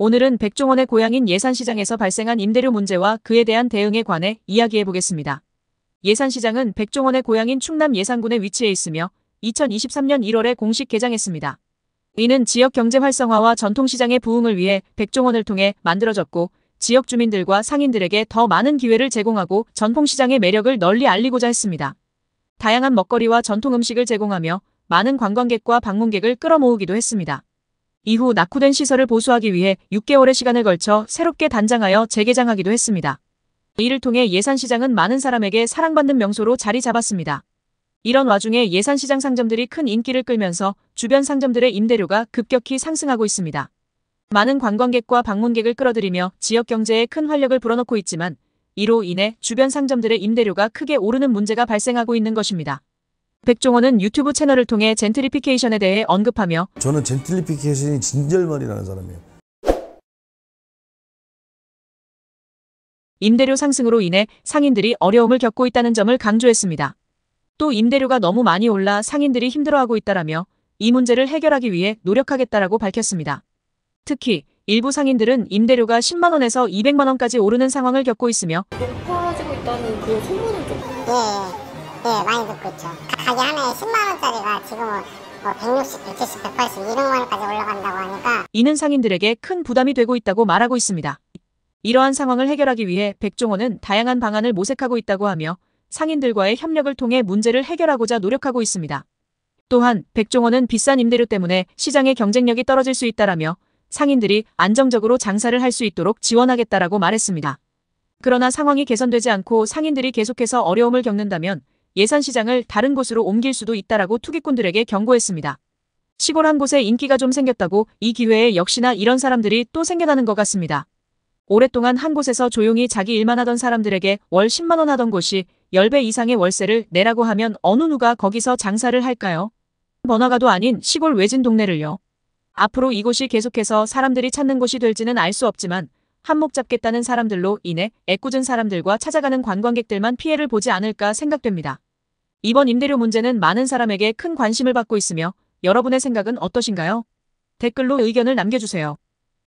오늘은 백종원의 고향인 예산시장에서 발생한 임대료 문제와 그에 대한 대응에 관해 이야기해보겠습니다. 예산시장은 백종원의 고향인 충남 예산군에 위치해 있으며 2023년 1월에 공식 개장했습니다. 이는 지역 경제 활성화와 전통시장의 부흥을 위해 백종원을 통해 만들어졌고 지역 주민들과 상인들에게 더 많은 기회를 제공하고 전통시장의 매력을 널리 알리고자 했습니다. 다양한 먹거리와 전통 음식을 제공하며 많은 관광객과 방문객을 끌어모으기도 했습니다. 이후 낙후된 시설을 보수하기 위해 6개월의 시간을 걸쳐 새롭게 단장하여 재개장하기도 했습니다. 이를 통해 예산시장은 많은 사람에게 사랑받는 명소로 자리 잡았습니다. 이런 와중에 예산시장 상점들이 큰 인기를 끌면서 주변 상점들의 임대료가 급격히 상승하고 있습니다. 많은 관광객과 방문객을 끌어들이며 지역 경제에 큰 활력을 불어넣고 있지만 이로 인해 주변 상점들의 임대료가 크게 오르는 문제가 발생하고 있는 것입니다. 백종원은 유튜브 채널을 통해 젠트리피케이션에 대해 언급하며 저는 젠틀리피케이션이 진절머리라는 사람이에요. 임대료 상승으로 인해 상인들이 어려움을 겪고 있다는 점을 강조했습니다. 또 임대료가 너무 많이 올라 상인들이 힘들어하고 있다라며 이 문제를 해결하기 위해 노력하겠다라고 밝혔습니다. 특히 일부 상인들은 임대료가 10만 원에서 200만 원까지 오르는 상황을 겪고 있으며 높아지고 있다는 그 소문을 좀 네. 예, 많이 듣고 있죠. 가게 하나에 10만원짜리가 지금은 뭐 160, 170, 180, 200만원까지 올라간다고 하니까 이는 상인들에게 큰 부담이 되고 있다고 말하고 있습니다. 이러한 상황을 해결하기 위해 백종원은 다양한 방안을 모색하고 있다고 하며 상인들과의 협력을 통해 문제를 해결하고자 노력하고 있습니다. 또한 백종원은 비싼 임대료 때문에 시장의 경쟁력이 떨어질 수 있다라며 상인들이 안정적으로 장사를 할 수 있도록 지원하겠다라고 말했습니다. 그러나 상황이 개선되지 않고 상인들이 계속해서 어려움을 겪는다면 예산 시장을 다른 곳으로 옮길 수도 있다라고 투기꾼들에게 경고했습니다. 시골 한 곳에 인기가 좀 생겼다고 이 기회에 역시나 이런 사람들이 또 생겨나는 것 같습니다. 오랫동안 한 곳에서 조용히 자기 일만 하던 사람들에게 월 10만원 하던 곳이 10배 이상의 월세를 내라고 하면 어느 누가 거기서 장사를 할까요? 번화가도 아닌 시골 외진 동네를요. 앞으로 이곳이 계속해서 사람들이 찾는 곳이 될지는 알 수 없지만 한몫 잡겠다는 사람들로 인해 애꿎은 사람들과 찾아가는 관광객들만 피해를 보지 않을까 생각됩니다. 이번 임대료 문제는 많은 사람에게 큰 관심을 받고 있으며 여러분의 생각은 어떠신가요? 댓글로 의견을 남겨주세요.